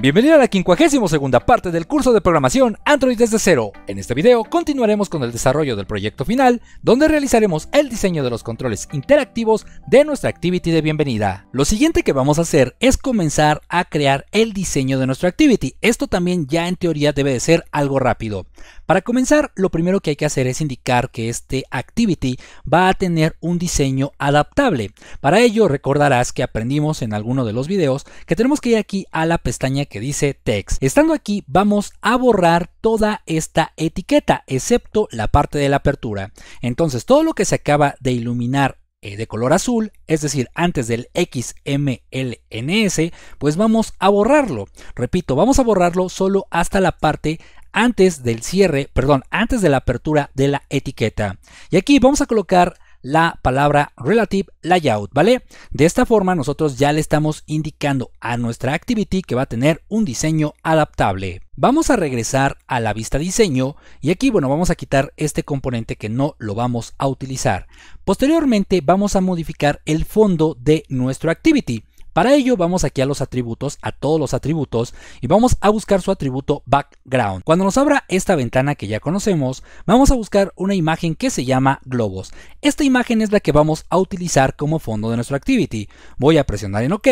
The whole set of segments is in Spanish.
Bienvenido a la 52 parte del curso de programación Android desde cero. En este video continuaremos con el desarrollo del proyecto final, donde realizaremos el diseño de los controles interactivos de nuestra activity de bienvenida. Lo siguiente que vamos a hacer es comenzar a crear el diseño de nuestra activity. Esto también ya en teoría debe de ser algo rápido. Para comenzar, lo primero que hay que hacer es indicar que este activity va a tener un diseño adaptable. Para ello, recordarás que aprendimos en alguno de los videos que tenemos que ir aquí a la pestaña que dice text. Estando aquí, vamos a borrar toda esta etiqueta, excepto la parte de la apertura. Entonces, todo lo que se acaba de iluminar eh, de color azul, es decir, antes del XMLNS, pues vamos a borrarlo. Repito, vamos a borrarlo solo hasta la parte antes del cierre, perdón, antes de la apertura de la etiqueta. Y aquí vamos a colocar la palabra relative layout, ¿vale? De esta forma nosotros ya le estamos indicando a nuestra activity que va a tener un diseño adaptable. Vamos a regresar a la vista diseño y aquí, bueno, vamos a quitar este componente que no lo vamos a utilizar. Posteriormente vamos a modificar el fondo de nuestro activity. Para ello vamos aquí a los atributos, a todos los atributos y vamos a buscar su atributo background. Cuando nos abra esta ventana que ya conocemos, vamos a buscar una imagen que se llama globos. Esta imagen es la que vamos a utilizar como fondo de nuestro activity. Voy a presionar en OK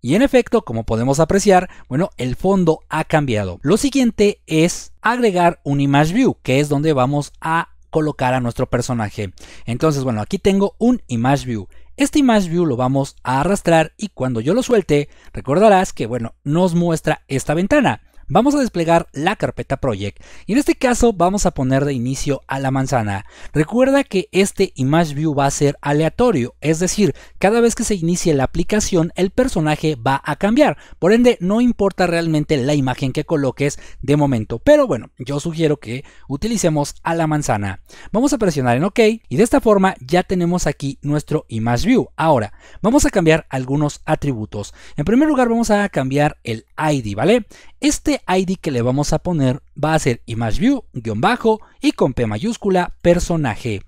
y en efecto, como podemos apreciar, bueno, el fondo ha cambiado. Lo siguiente es agregar un image view, que es donde vamos a colocar a nuestro personaje. Entonces, bueno, aquí tengo un image view. Este image view lo vamos a arrastrar y cuando yo lo suelte, recordarás que bueno, nos muestra esta ventana vamos a desplegar la carpeta project y en este caso vamos a poner de inicio a la manzana. Recuerda que este image view va a ser aleatorio, es decir, cada vez que se inicie la aplicación el personaje va a cambiar, por ende no importa realmente la imagen que coloques de momento, pero bueno, yo sugiero que utilicemos a la manzana. Vamos a presionar en OK y de esta forma ya tenemos aquí nuestro image view. Ahora, vamos a cambiar algunos atributos. En primer lugar vamos a cambiar el ID, ¿vale? Este ID que le vamos a poner va a ser imageview-bajo y con P mayúscula personaje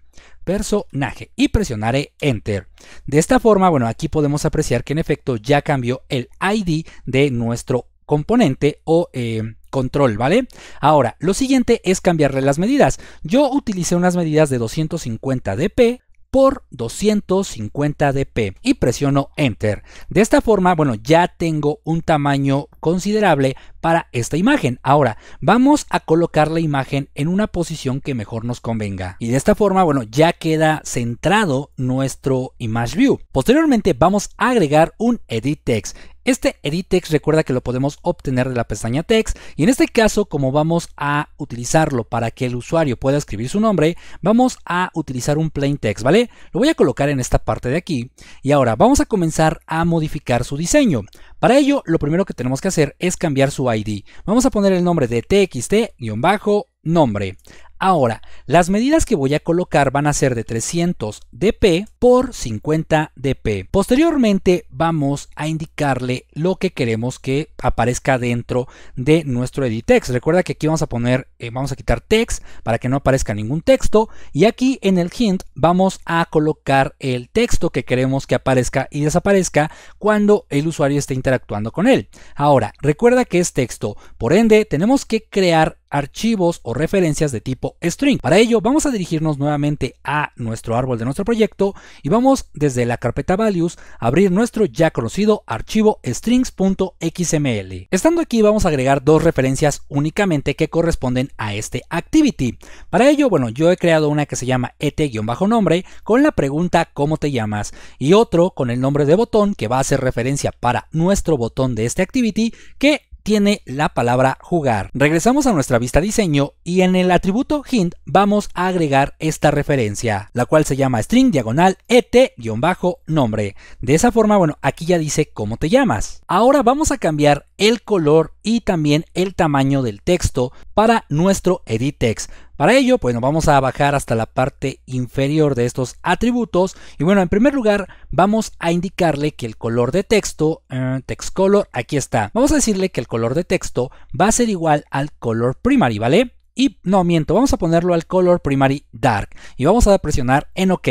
personaje y presionaré enter. De esta forma, bueno, aquí podemos apreciar que en efecto ya cambió el ID de nuestro componente o eh, control, ¿vale? Ahora, lo siguiente es cambiarle las medidas. Yo utilicé unas medidas de 250 dp por 250 dp y presiono enter. De esta forma, bueno, ya tengo un tamaño considerable para esta imagen. Ahora, vamos a colocar la imagen en una posición que mejor nos convenga. Y de esta forma, bueno, ya queda centrado nuestro image view. Posteriormente vamos a agregar un edit text. Este edit text recuerda que lo podemos obtener de la pestaña text y en este caso como vamos a utilizarlo para que el usuario pueda escribir su nombre, vamos a utilizar un plain text, ¿vale? Lo voy a colocar en esta parte de aquí y ahora vamos a comenzar a modificar su diseño. Para ello, lo primero que tenemos que hacer es cambiar su ID. Vamos a poner el nombre de txt-1 nombre. Ahora, las medidas que voy a colocar van a ser de 300 dp por 50 dp. Posteriormente vamos a indicarle lo que queremos que aparezca dentro de nuestro edit text. Recuerda que aquí vamos a poner, eh, vamos a quitar text para que no aparezca ningún texto y aquí en el hint vamos a colocar el texto que queremos que aparezca y desaparezca cuando el usuario esté interactuando con él. Ahora, recuerda que es texto, por ende tenemos que crear archivos o referencias de tipo string. Para ello vamos a dirigirnos nuevamente a nuestro árbol de nuestro proyecto y vamos desde la carpeta values a abrir nuestro ya conocido archivo strings.xml. Estando aquí vamos a agregar dos referencias únicamente que corresponden a este activity. Para ello, bueno, yo he creado una que se llama et-nombre con la pregunta ¿cómo te llamas? y otro con el nombre de botón que va a ser referencia para nuestro botón de este activity que tiene la palabra jugar. Regresamos a nuestra vista diseño y en el atributo hint vamos a agregar esta referencia, la cual se llama string diagonal et-nombre. De esa forma, bueno, aquí ya dice cómo te llamas. Ahora vamos a cambiar el color y también el tamaño del texto para nuestro Editex. Para ello, pues nos vamos a bajar hasta la parte inferior de estos atributos. Y bueno, en primer lugar, vamos a indicarle que el color de texto, eh, text color, aquí está. Vamos a decirle que el color de texto va a ser igual al color primary, ¿vale? Y no, miento, vamos a ponerlo al color primary dark y vamos a presionar en OK.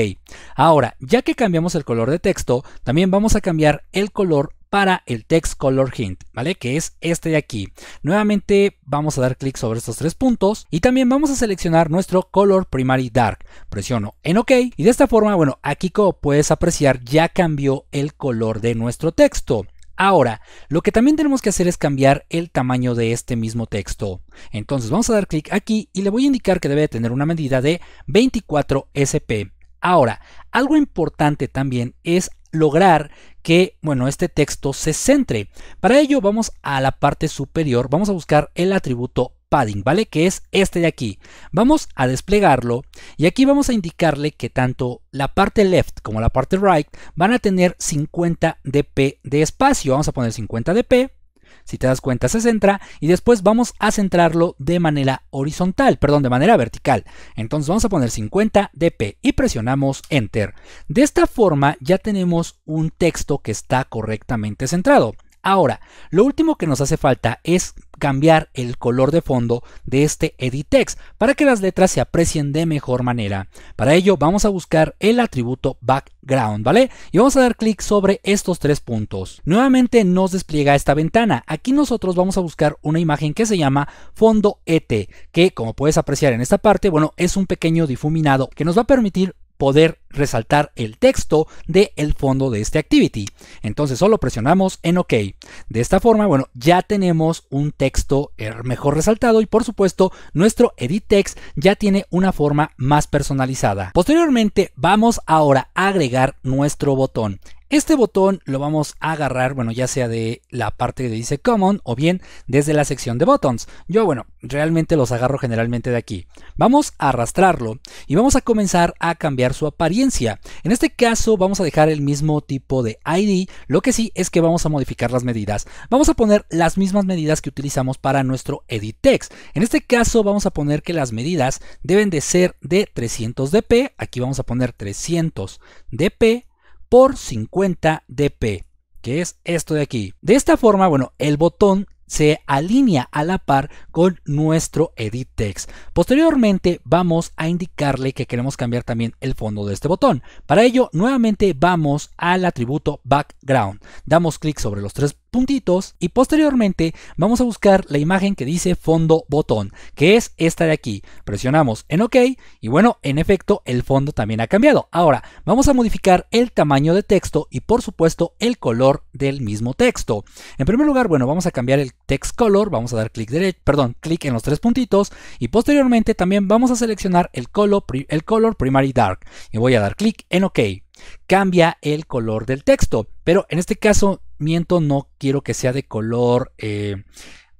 Ahora, ya que cambiamos el color de texto, también vamos a cambiar el color para el text color hint, ¿vale? Que es este de aquí. Nuevamente vamos a dar clic sobre estos tres puntos y también vamos a seleccionar nuestro color primary dark. Presiono en OK y de esta forma, bueno, aquí como puedes apreciar ya cambió el color de nuestro texto. Ahora, lo que también tenemos que hacer es cambiar el tamaño de este mismo texto. Entonces vamos a dar clic aquí y le voy a indicar que debe tener una medida de 24 SP. Ahora, algo importante también es lograr que, bueno, este texto se centre. Para ello vamos a la parte superior, vamos a buscar el atributo padding, ¿vale? Que es este de aquí. Vamos a desplegarlo y aquí vamos a indicarle que tanto la parte left como la parte right van a tener 50 dp de espacio. Vamos a poner 50 dp si te das cuenta se centra y después vamos a centrarlo de manera horizontal, perdón, de manera vertical. Entonces vamos a poner 50 dp y presionamos enter. De esta forma ya tenemos un texto que está correctamente centrado. Ahora, lo último que nos hace falta es cambiar el color de fondo de este Editex para que las letras se aprecien de mejor manera. Para ello vamos a buscar el atributo background, ¿vale? Y vamos a dar clic sobre estos tres puntos. Nuevamente nos despliega esta ventana. Aquí nosotros vamos a buscar una imagen que se llama fondo ET, que como puedes apreciar en esta parte, bueno, es un pequeño difuminado que nos va a permitir poder resaltar el texto del el fondo de este activity. Entonces solo presionamos en OK. De esta forma, bueno, ya tenemos un texto eh, mejor resaltado y por supuesto nuestro edit text ya tiene una forma más personalizada. Posteriormente vamos ahora a agregar nuestro botón. Este botón lo vamos a agarrar, bueno, ya sea de la parte que dice Common o bien desde la sección de Buttons. Yo, bueno, realmente los agarro generalmente de aquí. Vamos a arrastrarlo y vamos a comenzar a cambiar su apariencia. En este caso vamos a dejar el mismo tipo de ID, lo que sí es que vamos a modificar las medidas. Vamos a poner las mismas medidas que utilizamos para nuestro edit text. En este caso vamos a poner que las medidas deben de ser de 300 dp, aquí vamos a poner 300 dp por 50 dp, que es esto de aquí. De esta forma, bueno, el botón se alinea a la par con nuestro edit text. Posteriormente vamos a indicarle que queremos cambiar también el fondo de este botón. Para ello nuevamente vamos al atributo background. Damos clic sobre los tres puntitos y posteriormente vamos a buscar la imagen que dice fondo botón, que es esta de aquí. Presionamos en OK y bueno, en efecto el fondo también ha cambiado. Ahora vamos a modificar el tamaño de texto y por supuesto el color del mismo texto. En primer lugar, bueno, vamos a cambiar el text color, vamos a dar clic derecho, perdón, clic en los tres puntitos y posteriormente también vamos a seleccionar el color, el color primary dark y voy a dar clic en OK cambia el color del texto. Pero en este caso miento, no quiero que sea de color eh,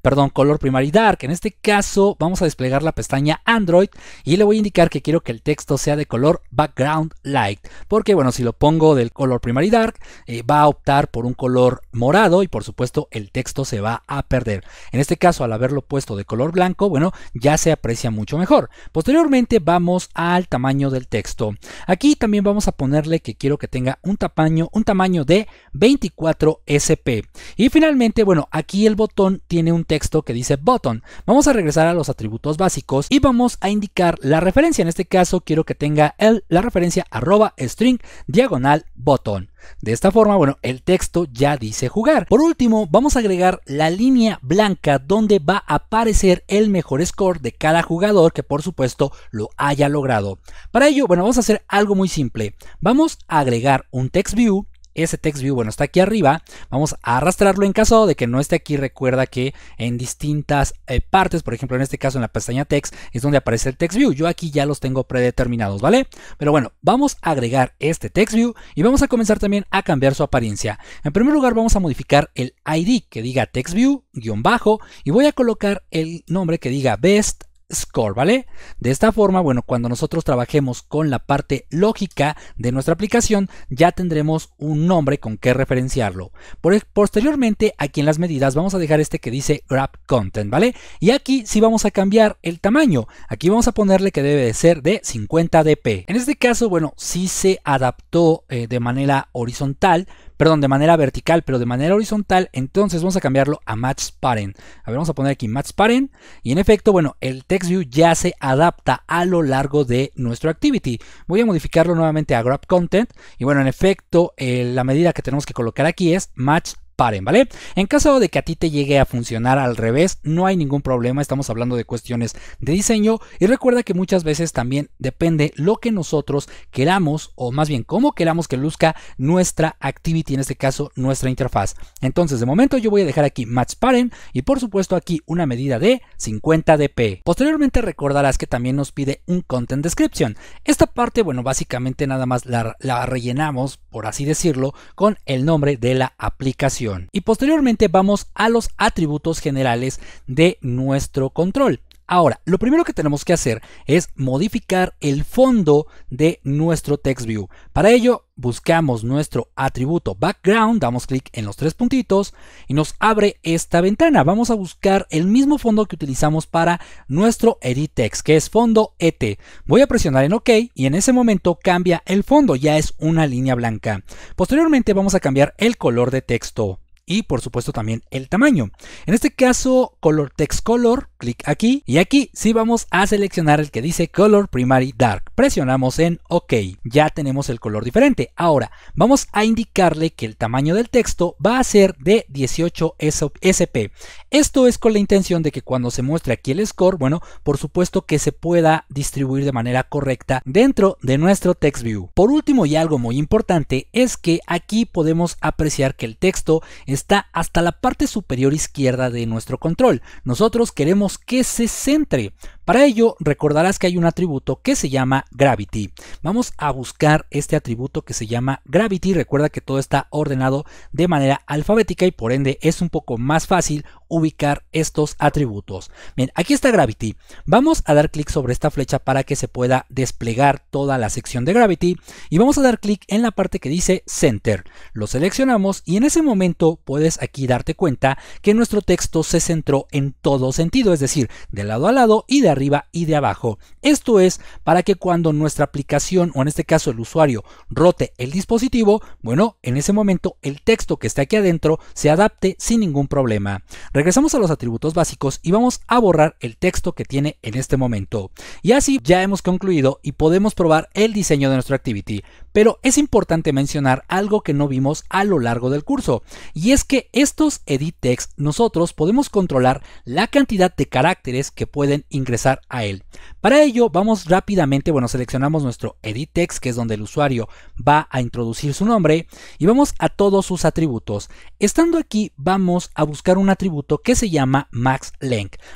perdón, color primary dark. En este caso vamos a desplegar la pestaña Android y le voy a indicar que quiero que el texto sea de color background light. Porque bueno, si lo pongo del color primary dark, eh, va a optar por un color morado y por supuesto el texto se va a perder. En este caso, al haberlo puesto de color blanco, bueno, ya se aprecia mucho mejor. Posteriormente vamos al tamaño del texto. Aquí también vamos a ponerle que quiero que tenga un tamaño, un tamaño de 24 SP. Y finalmente, bueno, aquí el botón tiene un texto texto que dice button. Vamos a regresar a los atributos básicos y vamos a indicar la referencia. En este caso quiero que tenga el, la referencia arroba string diagonal button. De esta forma, bueno, el texto ya dice jugar. Por último, vamos a agregar la línea blanca donde va a aparecer el mejor score de cada jugador que por supuesto lo haya logrado. Para ello, bueno, vamos a hacer algo muy simple. Vamos a agregar un text view ese text view, bueno, está aquí arriba, vamos a arrastrarlo en caso de que no esté aquí, recuerda que en distintas eh, partes, por ejemplo en este caso en la pestaña text es donde aparece el text view, yo aquí ya los tengo predeterminados, ¿vale? Pero bueno, vamos a agregar este text view y vamos a comenzar también a cambiar su apariencia. En primer lugar vamos a modificar el ID que diga text view guión bajo y voy a colocar el nombre que diga best score, ¿vale? De esta forma, bueno, cuando nosotros trabajemos con la parte lógica de nuestra aplicación, ya tendremos un nombre con que referenciarlo. Por, e, posteriormente, aquí en las medidas vamos a dejar este que dice grab content, ¿vale? Y aquí sí vamos a cambiar el tamaño. Aquí vamos a ponerle que debe de ser de 50 dp. En este caso, bueno, sí se adaptó eh, de manera horizontal, perdón, de manera vertical, pero de manera horizontal, entonces vamos a cambiarlo a Match parent. A ver, vamos a poner aquí Match parent y en efecto, bueno, el TextView ya se adapta a lo largo de nuestro Activity. Voy a modificarlo nuevamente a Grab Content y bueno, en efecto, eh, la medida que tenemos que colocar aquí es Match paren, ¿vale? En caso de que a ti te llegue a funcionar al revés, no hay ningún problema, estamos hablando de cuestiones de diseño y recuerda que muchas veces también depende lo que nosotros queramos o más bien cómo queramos que luzca nuestra activity, en este caso nuestra interfaz. Entonces, de momento yo voy a dejar aquí match paren y por supuesto aquí una medida de 50 dp. Posteriormente recordarás que también nos pide un content description. Esta parte, bueno, básicamente nada más la rellenamos, por así decirlo, con el nombre de la aplicación. Y posteriormente vamos a los atributos generales de nuestro control. Ahora, lo primero que tenemos que hacer es modificar el fondo de nuestro TextView. Para ello, buscamos nuestro atributo background, damos clic en los tres puntitos y nos abre esta ventana. Vamos a buscar el mismo fondo que utilizamos para nuestro EditText, que es fondo ET. Voy a presionar en OK y en ese momento cambia el fondo, ya es una línea blanca. Posteriormente vamos a cambiar el color de texto y por supuesto también el tamaño. En este caso, color text color, clic aquí y aquí sí vamos a seleccionar el que dice color primary dark. Presionamos en OK. Ya tenemos el color diferente. Ahora vamos a indicarle que el tamaño del texto va a ser de 18 SP. Esto es con la intención de que cuando se muestre aquí el score, bueno, por supuesto que se pueda distribuir de manera correcta dentro de nuestro text view. Por último y algo muy importante es que aquí podemos apreciar que el texto está hasta la parte superior izquierda de nuestro control. Nosotros queremos que se centre. Para ello recordarás que hay un atributo que se llama Gravity. Vamos a buscar este atributo que se llama Gravity. Recuerda que todo está ordenado de manera alfabética y por ende es un poco más fácil ubicar estos atributos. Bien, aquí está Gravity. Vamos a dar clic sobre esta flecha para que se pueda desplegar toda la sección de Gravity y vamos a dar clic en la parte que dice Center. Lo seleccionamos y en ese momento puedes aquí darte cuenta que nuestro texto se centró en todo sentido, es decir, de lado a lado y de arriba y de abajo. Esto es para que cuando nuestra aplicación o en este caso el usuario rote el dispositivo, bueno, en ese momento el texto que está aquí adentro se adapte sin ningún problema. Regresamos a los atributos básicos y vamos a borrar el texto que tiene en este momento. Y así ya hemos concluido y podemos probar el diseño de nuestro activity. Pero es importante mencionar algo que no vimos a lo largo del curso, y es que estos edit text nosotros podemos controlar la cantidad de caracteres que pueden ingresar a él. Para ello vamos rápidamente, bueno, seleccionamos nuestro edit text, que es donde el usuario va a introducir su nombre, y vamos a todos sus atributos. Estando aquí vamos a buscar un atributo que se llama max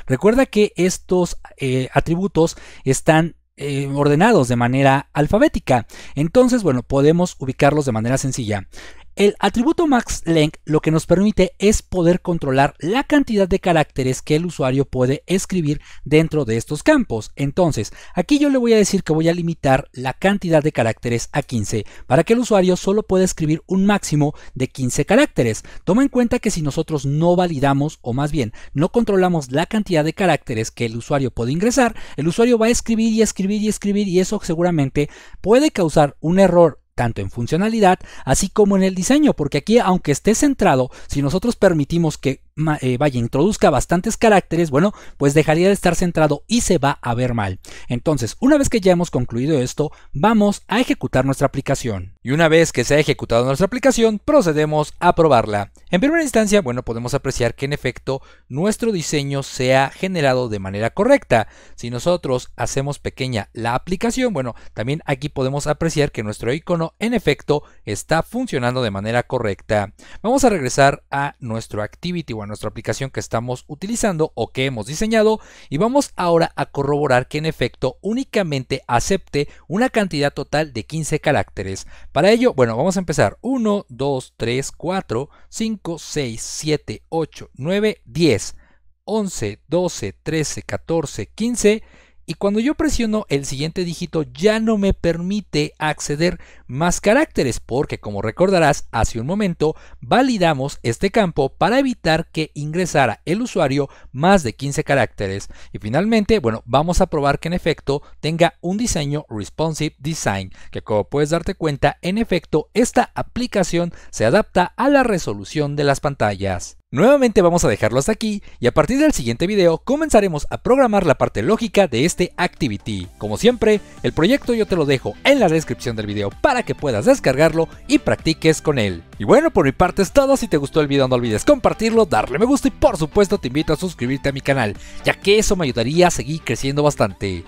Recuerda que estos eh, atributos están eh, ordenados de manera alfabética. Entonces, bueno, podemos ubicarlos de manera sencilla. El atributo max_length lo que nos permite es poder controlar la cantidad de caracteres que el usuario puede escribir dentro de estos campos. Entonces, aquí yo le voy a decir que voy a limitar la cantidad de caracteres a 15 para que el usuario solo pueda escribir un máximo de 15 caracteres. Toma en cuenta que si nosotros no validamos o más bien no controlamos la cantidad de caracteres que el usuario puede ingresar, el usuario va a escribir y escribir y escribir y eso seguramente puede causar un error tanto en funcionalidad así como en el diseño, porque aquí aunque esté centrado, si nosotros permitimos que eh, vaya, introduzca bastantes caracteres, bueno, pues dejaría de estar centrado y se va a ver mal. Entonces, una vez que ya hemos concluido esto, vamos a ejecutar nuestra aplicación. Y una vez que se ha ejecutado nuestra aplicación, procedemos a probarla. En primera instancia, bueno, podemos apreciar que en efecto nuestro diseño se ha generado de manera correcta. Si nosotros hacemos pequeña la aplicación, bueno, también aquí podemos apreciar que nuestro icono en efecto está funcionando de manera correcta. Vamos a regresar a nuestro activity, nuestra aplicación que estamos utilizando o que hemos diseñado y vamos ahora a corroborar que en efecto únicamente acepte una cantidad total de 15 caracteres. Para ello, bueno, vamos a empezar 1, 2, 3, 4, 5, 6, 7, 8, 9, 10, 11, 12, 13, 14, 15 y cuando yo presiono el siguiente dígito ya no me permite acceder más caracteres porque como recordarás hace un momento validamos este campo para evitar que ingresara el usuario más de 15 caracteres y finalmente bueno vamos a probar que en efecto tenga un diseño responsive design que como puedes darte cuenta en efecto esta aplicación se adapta a la resolución de las pantallas. Nuevamente vamos a dejarlo hasta aquí y a partir del siguiente video comenzaremos a programar la parte lógica de este Activity. Como siempre, el proyecto yo te lo dejo en la descripción del video para que puedas descargarlo y practiques con él. Y bueno, por mi parte es todo, si te gustó el video no olvides compartirlo, darle me gusta y por supuesto te invito a suscribirte a mi canal, ya que eso me ayudaría a seguir creciendo bastante.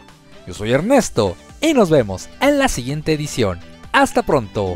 Yo soy Ernesto y nos vemos en la siguiente edición. Hasta pronto.